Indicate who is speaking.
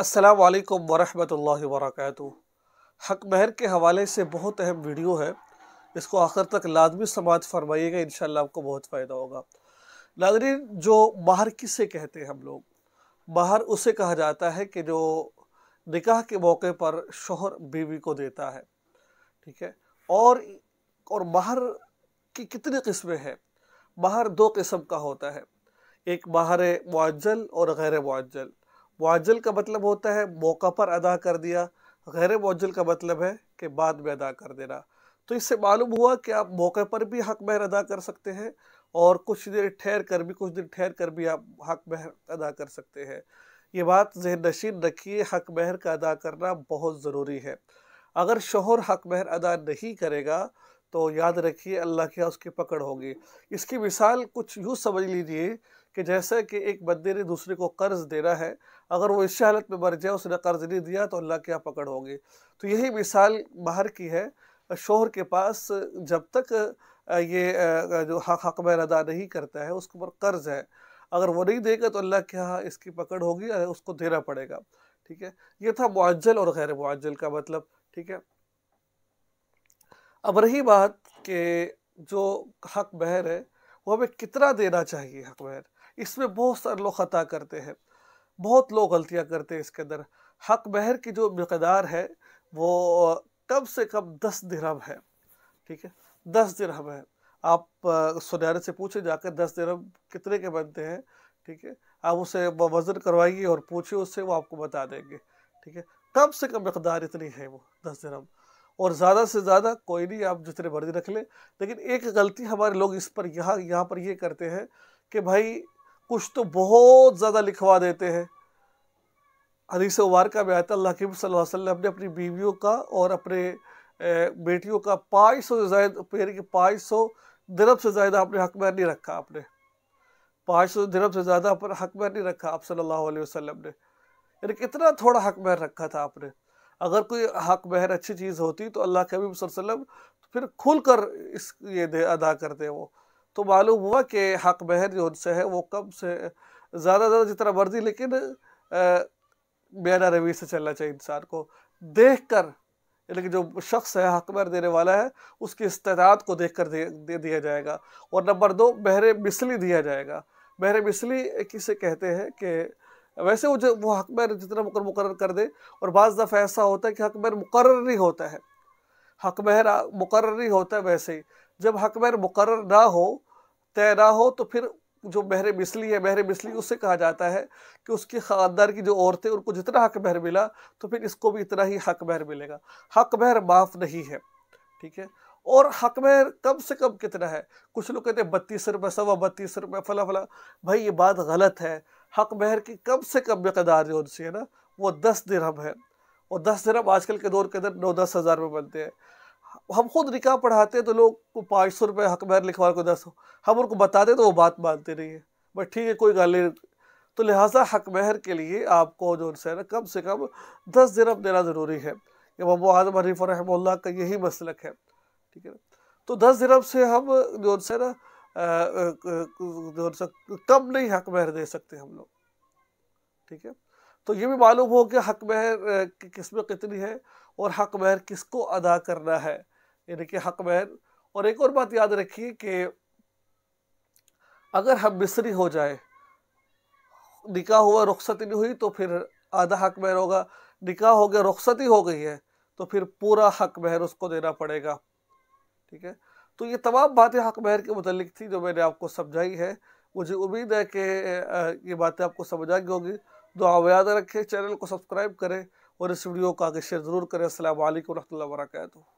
Speaker 1: असलकम वरहमल वर्क हक महर के हवाले से बहुत अहम वीडियो है इसको आखिर तक लाजमी समाज फरमाइएगा इन आपको बहुत फ़ायदा होगा नागरिन जो माहर किसे कहते हैं हम लोग माहर उसे कहा जाता है कि जो निकाह के मौके पर शोहर बीवी को देता है ठीक है और और माहर की कितनी किस्में हैं माहर दो किस्म का होता है एक माहर मुआजल और गैर मुआजल मुआजल का मतलब होता है मौका पर अदा कर दिया गैर मुआजल का मतलब है कि बाद में अदा कर देना तो इससे मालूम हुआ कि आप मौके पर भी हक महर अदा कर सकते हैं और कुछ देर ठहर कर भी कुछ दिन ठहर कर भी आप हक महर अदा कर सकते हैं ये बात जहन नशीन रखिए हक महर का अदा करना बहुत ज़रूरी है अगर शोहर हक महर अदा नहीं करेगा तो याद रखिए अल्लाह की उसकी पकड़ होगी इसकी मिसाल कुछ यूँ समझ लीजिए कि जैसा कि एक बंदे ने दूसरे को कर्ज़ देना है अगर वो इस हालत में मर जाए उसने कर्ज़ नहीं दिया तो अल्लाह की पकड़ होगी तो यही मिसाल बाहर की है शोहर के पास जब तक ये जो हक हक में अदा नहीं करता है उसके ऊपर कर्ज़ है अगर वो नहीं देगा तो अल्लाह के यहाँ इसकी पकड़ होगी उसको देना पड़ेगा ठीक है ये था मुआजल और गैर मुआजल का मतलब ठीक है अब रही बात कि जो हक बहर है वो हमें कितना देना चाहिए हक बहर इसमें बहुत सारे लोग ख़ता करते हैं बहुत लोग गलतियाँ करते हैं इसके अंदर हक बहर की जो मकदार है वो कम से कम दस दिरहम है ठीक है दस दिरहम है आप सुनहरे से पूछे जाकर दस दिरहम कितने के बनते हैं ठीक है आप उसे वजन करवाइए और पूछिए उससे वो आपको बता देंगे ठीक है कम से कम मकदार इतनी है वो दस दिरहम और ज़्यादा से ज़्यादा कोई नहीं आप जितने मर्जी रख लें लेकिन एक गलती हमारे लोग इस पर यहाँ यहाँ पर ये करते हैं कि भाई कुछ तो बहुत ज़्यादा लिखवा देते हैं हदीस वार का आया लकीम वसल्लम ने अपनी बीवियों का और अपने बेटियों का पाँच सौ से ज़्यादा पेड़ के पाँच सौ दिनब से ज़्यादा आपने हक में नहीं रखा आपने पाँच सौ दिनब से ज़्यादा अपने हक में नहीं रखा आप सल्ला अलैहि ने यानी कितना थोड़ा हक में रखा था आपने अगर कोई हक बहर अच्छी चीज़ होती तो अल्लाह के हबीब वसल्लम फिर खुल कर इस ये दे अदा करते वो तो मालूम हुआ कि हक बहर जो उनसे है वो कम से ज़्यादा ज़्यादा जितना मर्जी लेकिन बयाना रवि से चलना चाहिए इंसान को देख कर यानी कि जो शख्स है हक बहर देने वाला है उसकी इस्तात को देख कर दे, दे दिया जाएगा और नंबर दो बहर मिसली दिया जाएगा बहर मिसली किसे कहते हैं कि वैसे वो जो वो हक में जितना मुकर मुकर कर दे और बाज़ दफ़ा ऐसा होता है कि हक में मुकर नहीं होता है हक महर मुकर नहीं होता है वैसे ही जब हक महर मुकर ना हो तय ना हो तो फिर जो महर मिसली है महर मिसली उससे कहा जाता है कि उसके ख़ानदार की जो औरतें उनको जितना हक महर मिला तो फिर इसको भी इतना ही हक महर मिलेगा हक महर माफ़ नहीं है ठीक है और हक में कम से कम कितना है कुछ लोग कहते हैं बत्तीस रुपये सवा बत्तीस रुपये फला फला भाई ये बात गलत है हक महर की कम से कम मकदार जो उनसे है ना वो दस दिरहम है और दस दिरहम आजकल के दौर के अंदर नौ दस हज़ार में बनते हैं हम खुद निका पढ़ाते हैं तो लोग को पाँच सौ रुपये हक महर लिखवा को दस हम उनको बताते तो वो बात मानते नहीं है बट ठीक है कोई गाल नहीं तो लिहाजा हक महर के लिए आपको जो है ना कम से कम दस दिरहम देना ज़रूरी है इमाम आजम हरीफ रहम का यही मसलक है ठीक है ना तो दस दिरम से हम जो है ना जो कम नहीं हक महर दे सकते हम लोग ठीक है तो ये भी मालूम हो कि हक महर किस में कितनी है और हक महर किसको अदा करना है यानी कि हक महर और एक और बात याद रखिए कि अगर हम मिसरी हो जाए निका हुआ रुख्सत नहीं हुई तो फिर आधा हक महर होगा निका हो गया रुख्सती हो गई है तो फिर पूरा हक महर उसको देना पड़ेगा ठीक है तो ये तमाम बातें हक महर के मतलब थी जो मैंने आपको समझाई है मुझे उम्मीद है कि ये बातें आपको समझ आ गई होगी आप याद रखें चैनल को सब्सक्राइब करें और इस वीडियो को आगे शेयर ज़रूर करें असल वरहमल वर्का